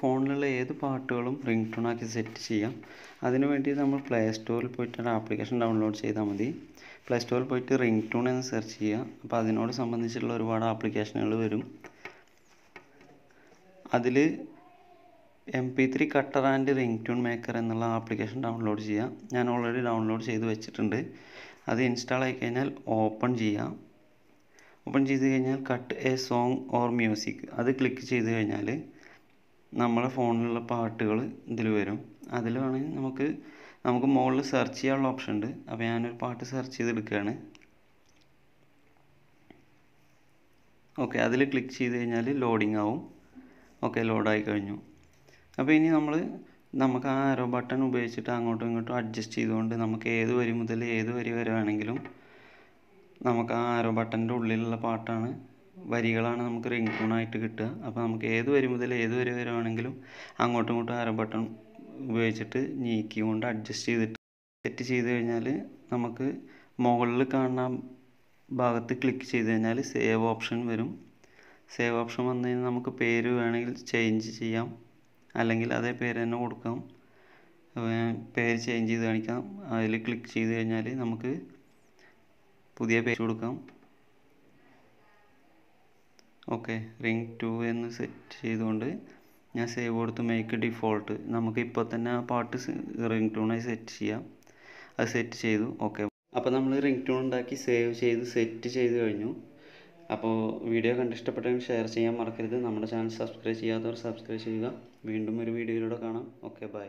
ഫോണിലുള്ള ഏത് പാട്ടുകളും ring ടോണാക്കി set ചെയ്യാം അതിനു വേണ്ടി നമ്മൾ പ്ലേ സ്റ്റോറിൽ പോയിട്ട് ഒരു ആപ്ലിക്കേഷൻ ഡൗൺലോഡ് ചെയ്താൽ മതി പ്ലേ സ്റ്റോറിൽ പോയിട്ട് റിംഗ് ടൂൺ എന്ന് സെർച്ച് ചെയ്യുക അപ്പോൾ അതിനോട് സംബന്ധിച്ചിട്ടുള്ള ഒരുപാട് ആപ്ലിക്കേഷനുകൾ വരും അതിൽ M P three cutter and ring maker എന്നുള്ള ആപ്ലിക്കേഷൻ ഡൗൺലോഡ് ചെയ്യുക ഞാൻ ഓൾറെഡി ഡൗൺലോഡ് ചെയ്ത് വെച്ചിട്ടുണ്ട് അത് ഇൻസ്റ്റാൾ ആയി കഴിഞ്ഞാൽ ഓപ്പൺ ചെയ്യുക ഓപ്പൺ ചെയ്ത് കഴിഞ്ഞാൽ cut a song or music അത് ക്ലിക്ക് ചെയ്ത് കഴിഞ്ഞാൽ നമ്മളെ ഫോണിലുള്ള പാട്ടുകൾ ഇതിൽ വരും അതിൽ വേണമെങ്കിൽ നമുക്ക് നമുക്ക് മുകളിൽ സെർച്ച് ചെയ്യാനുള്ള ഓപ്ഷൻ ഉണ്ട് അപ്പോൾ ഞാനൊരു പാട്ട് സെർച്ച് ചെയ്തെടുക്കുകയാണ് ഓക്കെ അതിൽ ക്ലിക്ക് ചെയ്ത് കഴിഞ്ഞാൽ ലോഡിംഗ് ആവും ഓക്കെ ലോഡായി കഴിഞ്ഞു അപ്പോൾ ഇനി നമ്മൾ നമുക്ക് ആ ആരോ ബട്ടൺ ഉപയോഗിച്ചിട്ട് അങ്ങോട്ടും ഇങ്ങോട്ടും അഡ്ജസ്റ്റ് ചെയ്തുകൊണ്ട് നമുക്ക് ഏത് വരി മുതൽ ഏത് വരി വരെ വേണമെങ്കിലും നമുക്ക് ആ ആരോ ബട്ടൻ്റെ ഉള്ളിലുള്ള പാട്ടാണ് വരികളാണ് നമുക്ക് റിംഗ് ആയിട്ട് കിട്ടുക അപ്പോൾ നമുക്ക് ഏത് വരി മുതൽ ഏത് വരി വരെ വേണമെങ്കിലും അങ്ങോട്ടും ഇങ്ങോട്ടും ആരോ ബട്ടൺ ഉപയോഗിച്ചിട്ട് നീക്കി കൊണ്ട് അഡ്ജസ്റ്റ് ചെയ്തിട്ട് സെറ്റ് ചെയ്ത് കഴിഞ്ഞാൽ നമുക്ക് മുകളിൽ കാണുന്ന ഭാഗത്ത് ക്ലിക്ക് ചെയ്ത് കഴിഞ്ഞാൽ സേവ് ഓപ്ഷൻ വരും സേവ് ഓപ്ഷൻ വന്നു കഴിഞ്ഞാൽ നമുക്ക് പേര് വേണമെങ്കിൽ ചേഞ്ച് ചെയ്യാം അല്ലെങ്കിൽ അതേ പേര് തന്നെ കൊടുക്കാം പേര് ചേഞ്ച് ചെയ്ത് കാണിക്കാം അതിൽ ക്ലിക്ക് ചെയ്ത് കഴിഞ്ഞാൽ നമുക്ക് പുതിയ പേര് കൊടുക്കാം ഓക്കെ റിംഗ് ടു എന്ന് സെറ്റ് ചെയ്തുകൊണ്ട് ഞാൻ സേവ് കൊടുത്ത് മേക്ക് ഡിഫോൾട്ട് നമുക്ക് ഇപ്പോൾ തന്നെ ആ പാട്ട് റിംഗ് ടൂണായി സെറ്റ് ചെയ്യാം അത് സെറ്റ് ചെയ്തു ഓക്കെ അപ്പോൾ നമ്മൾ റിംഗ് ടൂൺ ഉണ്ടാക്കി സേവ് ചെയ്ത് സെറ്റ് ചെയ്ത് കഴിഞ്ഞു അപ്പോൾ വീഡിയോ കണ്ടിഷ്ടപ്പെട്ടെങ്കിൽ ഷെയർ ചെയ്യാൻ മറക്കരുത് നമ്മുടെ ചാനൽ സബ്സ്ക്രൈബ് ചെയ്യാത്തവർ സബ്സ്ക്രൈബ് ചെയ്യുക വീണ്ടും ഒരു വീഡിയോയിലൂടെ കാണാം ഓക്കെ ബൈ